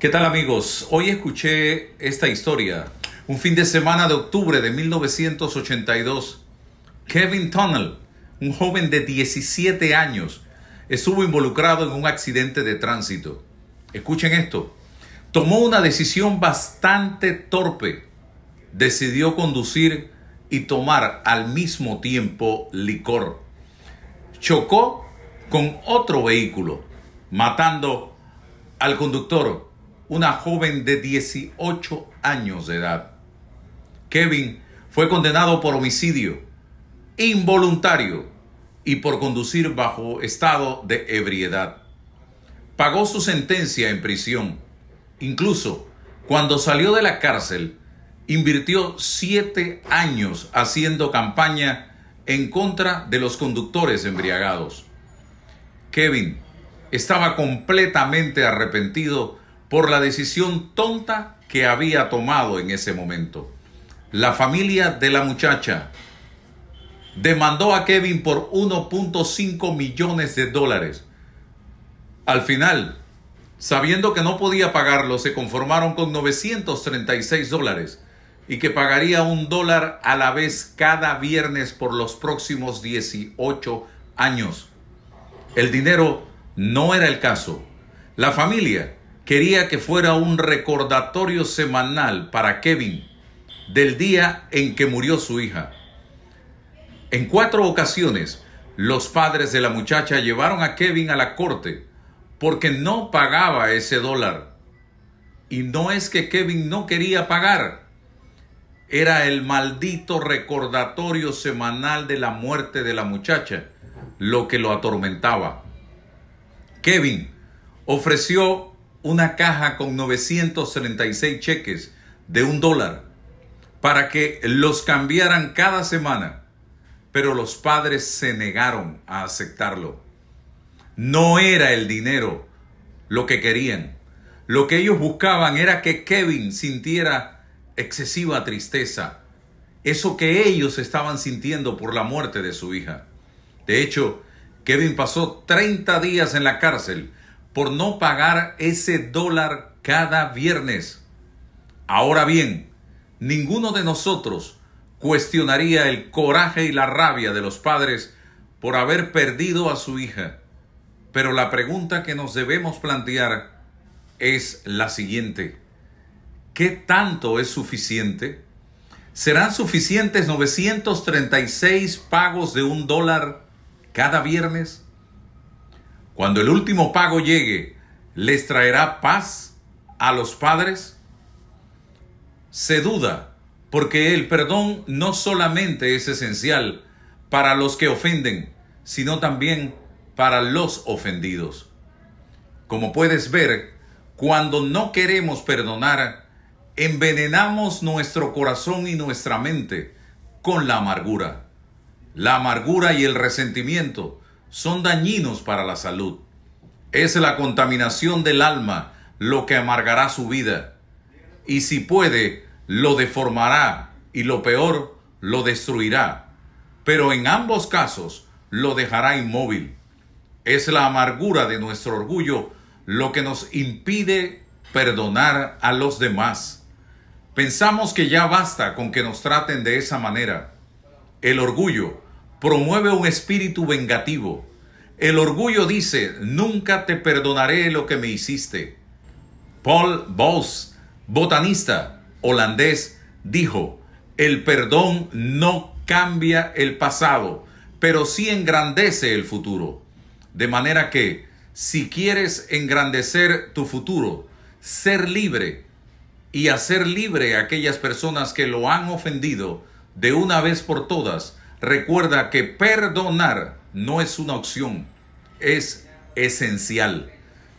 ¿Qué tal amigos? Hoy escuché esta historia. Un fin de semana de octubre de 1982, Kevin Tunnell, un joven de 17 años, estuvo involucrado en un accidente de tránsito. Escuchen esto. Tomó una decisión bastante torpe. Decidió conducir y tomar al mismo tiempo licor. Chocó con otro vehículo, matando al conductor una joven de 18 años de edad. Kevin fue condenado por homicidio involuntario y por conducir bajo estado de ebriedad. Pagó su sentencia en prisión. Incluso cuando salió de la cárcel, invirtió siete años haciendo campaña en contra de los conductores embriagados. Kevin estaba completamente arrepentido por la decisión tonta que había tomado en ese momento. La familia de la muchacha demandó a Kevin por 1.5 millones de dólares. Al final, sabiendo que no podía pagarlo, se conformaron con 936 dólares y que pagaría un dólar a la vez cada viernes por los próximos 18 años. El dinero no era el caso. La familia quería que fuera un recordatorio semanal para Kevin del día en que murió su hija. En cuatro ocasiones, los padres de la muchacha llevaron a Kevin a la corte porque no pagaba ese dólar. Y no es que Kevin no quería pagar. Era el maldito recordatorio semanal de la muerte de la muchacha lo que lo atormentaba. Kevin ofreció una caja con 936 cheques de un dólar para que los cambiaran cada semana, pero los padres se negaron a aceptarlo. No era el dinero lo que querían. Lo que ellos buscaban era que Kevin sintiera excesiva tristeza, eso que ellos estaban sintiendo por la muerte de su hija. De hecho, Kevin pasó 30 días en la cárcel por no pagar ese dólar cada viernes. Ahora bien, ninguno de nosotros cuestionaría el coraje y la rabia de los padres por haber perdido a su hija. Pero la pregunta que nos debemos plantear es la siguiente. ¿Qué tanto es suficiente? ¿Serán suficientes 936 pagos de un dólar cada viernes? Cuando el último pago llegue, ¿les traerá paz a los padres? Se duda, porque el perdón no solamente es esencial para los que ofenden, sino también para los ofendidos. Como puedes ver, cuando no queremos perdonar, envenenamos nuestro corazón y nuestra mente con la amargura. La amargura y el resentimiento son dañinos para la salud. Es la contaminación del alma lo que amargará su vida y si puede, lo deformará y lo peor, lo destruirá. Pero en ambos casos lo dejará inmóvil. Es la amargura de nuestro orgullo lo que nos impide perdonar a los demás. Pensamos que ya basta con que nos traten de esa manera. El orgullo promueve un espíritu vengativo. El orgullo dice, nunca te perdonaré lo que me hiciste. Paul Bos, botanista holandés, dijo, el perdón no cambia el pasado, pero sí engrandece el futuro. De manera que, si quieres engrandecer tu futuro, ser libre y hacer libre a aquellas personas que lo han ofendido de una vez por todas, Recuerda que perdonar no es una opción, es esencial.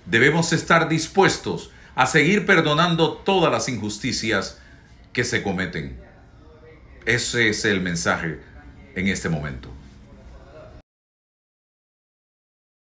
Debemos estar dispuestos a seguir perdonando todas las injusticias que se cometen. Ese es el mensaje en este momento.